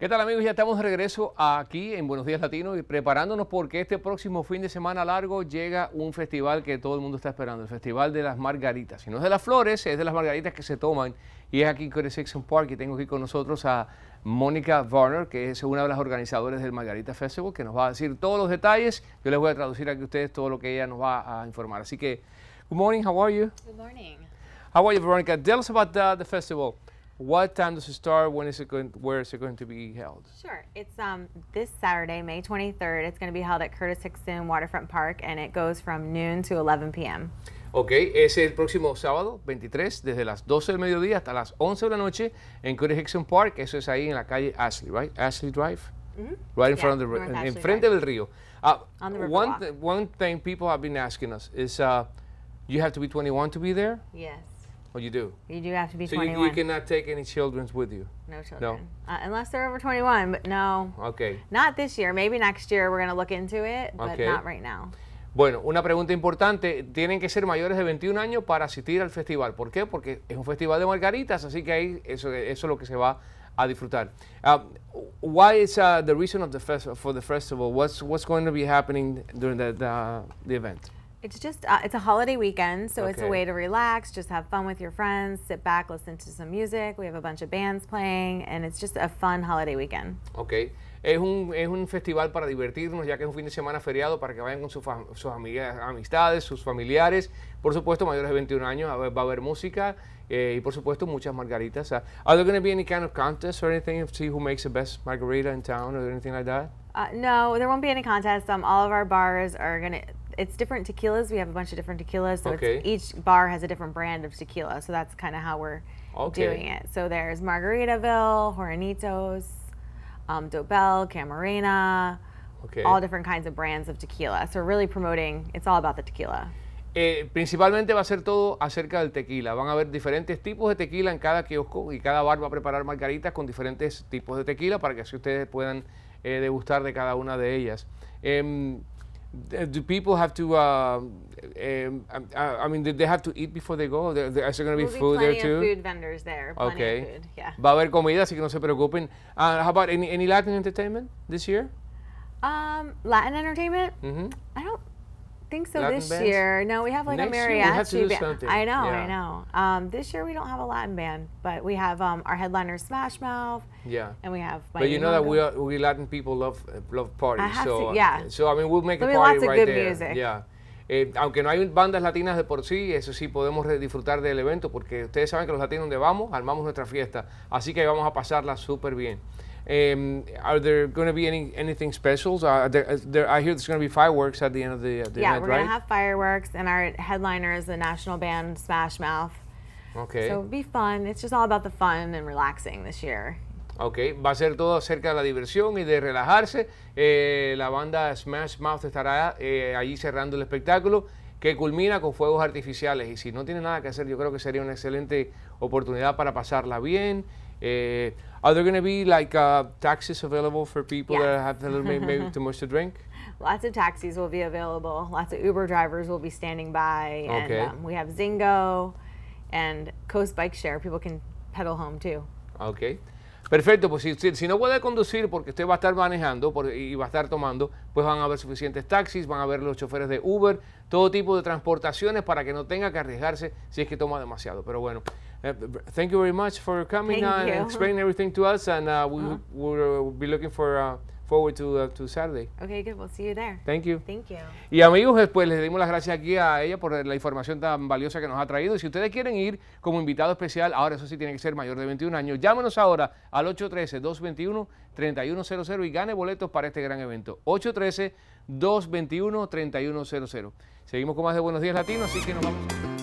¿Qué tal amigos? Ya estamos de regreso aquí en Buenos Días Latinos y preparándonos porque este próximo fin de semana largo llega un festival que todo el mundo está esperando, el Festival de las Margaritas. Si no es de las flores, es de las margaritas que se toman y es aquí en Correction Park y tengo aquí con nosotros a Mónica Varner, que es una de las organizadoras del Margarita Festival, que nos va a decir todos los detalles. Yo les voy a traducir aquí a ustedes todo lo que ella nos va a informar. Así que, good morning, how are you? Good morning. How are you, Veronica? Tell us about the festival. What time does it start? When is it going? Where is it going to be held? Sure, it's um, this Saturday, May 23rd. It's going to be held at Curtis Hickson Waterfront Park, and it goes from noon to 11 p.m. Ok, es el próximo sábado 23, desde las 12 del mediodía hasta las 11 de la noche en Curtis Hickson Park. Eso es ahí en la calle Ashley, right? Ashley Drive. Mm -hmm. Right in yeah, front of the river. del río. Uh, on the one th one thing people have been asking us is, uh, you have to be 21 to be there. Yes. Oh, you do. You do have to be so 21. So you, you, cannot take any childrens with you. No children. No. Uh, unless they're over 21, but no. Okay. Not this year. Maybe next year we're going to look into it, but okay. not right now. Bueno, una pregunta importante, tienen que ser mayores de 21 años para asistir al festival. ¿Por qué? Porque es un festival de margaritas, así que ahí eso, eso es lo que se va a disfrutar. Um, why is uh, the reason of the for the festival? What's what's going to be happening during the, the, the event? It's just uh, it's a holiday weekend, so okay. it's a way to relax, just have fun with your friends, sit back, listen to some music. We have a bunch of bands playing, and it's just a fun holiday weekend. Okay. Es un, es un festival para divertirnos, ya que es un fin de semana feriado, para que vayan con sus, sus amigas, amistades, sus familiares. Por supuesto, mayores de 21 años, va a haber música eh, y, por supuesto, muchas margaritas. Uh, are there going to be any kind of contest or anything to see who makes the best margarita in town or anything like that? Uh, no, there won't be any contest. Um, all of our bars are going to it's different tequilas. We have a bunch of different tequilas, so okay. each bar has a different brand of tequila. So that's kind of how we're okay. doing it. So there's Margaritaville, Horanitos, um, Dobel, Camarena, okay. all different kinds of brands of tequila. So we're really promoting. It's all about the tequila. Eh, principalmente va a ser todo acerca del tequila. Van a haber diferentes tipos de tequila en cada kiosco y cada bar va a preparar margaritas con diferentes tipos de tequila para que así ustedes puedan eh, degustar de cada una de ellas. Eh, uh, do people have to? Uh, um, um uh, I mean, did they have to eat before they go? Is there, going to be food there too? Plenty of food vendors there. okay. Food, yeah. Va a haber comida, así que no se preocupen. Uh, how about any any Latin entertainment this year? Um, Latin entertainment? Mm -hmm. I don't think so this year. No, we have like a mariachi band. I know, I know. Um, this year we don't have a Latin band, but we have um, our headliner Smash Mouth. Yeah. And we have. But you know that we we Latin people love love parties. so, yeah. Uh, so I mean we'll make a party right there. Yeah. Eh, aunque no hay bandas latinas de por sí, eso sí podemos disfrutar del evento porque ustedes saben que los latinos donde vamos armamos nuestra fiesta, así que vamos a pasarla súper bien. Um, are there going to be any anything specials? Uh, there, uh, there, I hear there's going to be fireworks at the end of the, uh, we're going to have fireworks, and our headliner is the national band Smash Mouth. Okay. So it'll be fun. It's just all about the fun and relaxing this year. Okay, va a ser todo acerca de la diversión y de relajarse. Eh, la banda Smash Mouth estará eh, allí cerrando el espectáculo que culmina con fuegos artificiales. Y si no tiene nada que hacer, yo creo que sería una excelente oportunidad para pasarla bien Uh, are there going to be like uh, taxis available for people that have a little maybe, too much to drink? Lots of taxis will be available. Lots of Uber drivers will be standing by. And um, we have Zingo and Coast Bike Share. People can pedal home too. Okay. Perfecto, pues si, si, si, no puede conducir porque usted va a estar manejando por, y va a estar tomando, pues van a haber suficientes taxis, van a haber los choferes de Uber, todo tipo de transportaciones para que no tenga que arriesgarse si es que toma demasiado. Pero bueno, Uh, thank you very much for coming uh, and explaining everything to us, and uh, we uh-huh. will be looking forward to, Saturday. Okay, good. We'll see you there. Thank you. Thank you. Y amigos, eh, pues les dimos las gracias aquí a ella por la información tan valiosa que nos ha traído. Y si ustedes quieren ir como invitado especial, ahora eso sí tiene que ser mayor de 21 años, llámenos ahora al 813-221-3100 y gane boletos para este gran evento. 813-221-3100. Seguimos con más de Buenos Días Latinos, así que nos vamos.